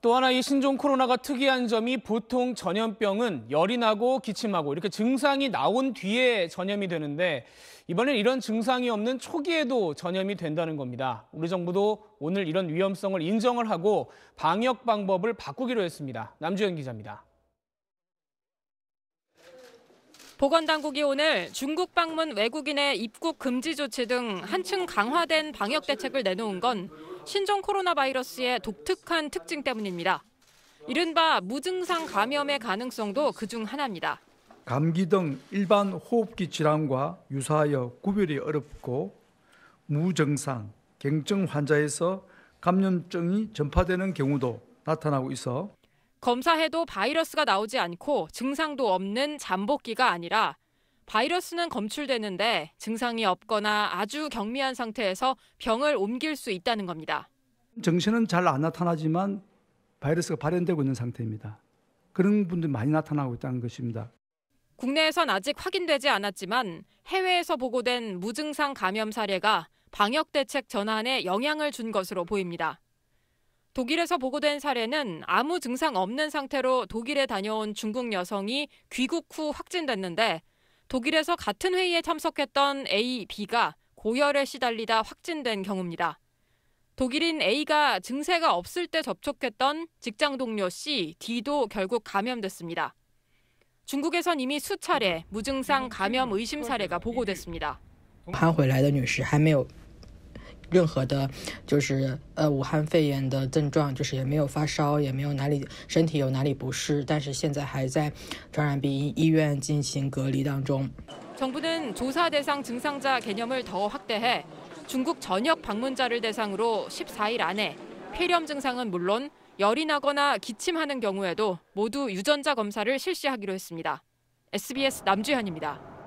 또 하나 이 신종 코로나가 특이한 점이 보통 전염병은 열이 나고 기침하고 이렇게 증상이 나온 뒤에 전염이 되는데 이번엔 이런 증상이 없는 초기에도 전염이 된다는 겁니다. 우리 정부도 오늘 이런 위험성을 인정을 하고 방역 방법을 바꾸기로 했습니다. 남주현 기자입니다. 보건당국이 오늘 중국 방문 외국인의 입국 금지 조치 등 한층 강화된 방역 대책을 내놓은 건 신종 코로나 바이러스의 독특한 특징 때문입니다. 이른바 무증상 감염의 가능성도 그중 하나입니다. 감기 등 일반 호흡기 질환과 유사하여 구별이 어렵고 무증상, 경증 환자에서 감염증이 전파되는 경우도 나타나고 있어 검사해도 바이러스가 나오지 않고 증상도 없는 잠복기가 아니라 바이러스는 검출되는데 증상이 없거나 아주 경미한 상태에서 병을 옮길 수 있다는 겁니다. 정신은 잘안 나타나지만 바이러스가 발현되고 있는 상태입니다. 그런 분들 많이 나타나고 있다는 것입니다. 국내에선 아직 확인되지 않았지만 해외에서 보고된 무증상 감염 사례가 방역 대책 전환에 영향을 준 것으로 보입니다. 독일에서 보고된 사례는 아무 증상 없는 상태로 독일에 다녀온 중국 여성이 귀국 후 확진됐는데 독일에서 같은 회의에 참석했던 A, B가 고열에 시달리다 확진된 경우입니다. 독일인 A가 증세가 없을 때 접촉했던 직장 동료 C, D도 결국 감염됐습니다. 중국에선 이미 수차례 무증상 감염 의심 사례가 보고됐습니다. 任何的，就是呃武汉肺炎的症状，就是也没有发烧，也没有哪里身体有哪里不适，但是现在还在传染病医院进行隔离当中。政府는조사대상증상자개념을더확대해중국전역방문자를대상으로14일안에폐렴증상은물론열이나거나기침하는경우에도모두유전자검사를실시하기로했습니다 SBS 남주현입니다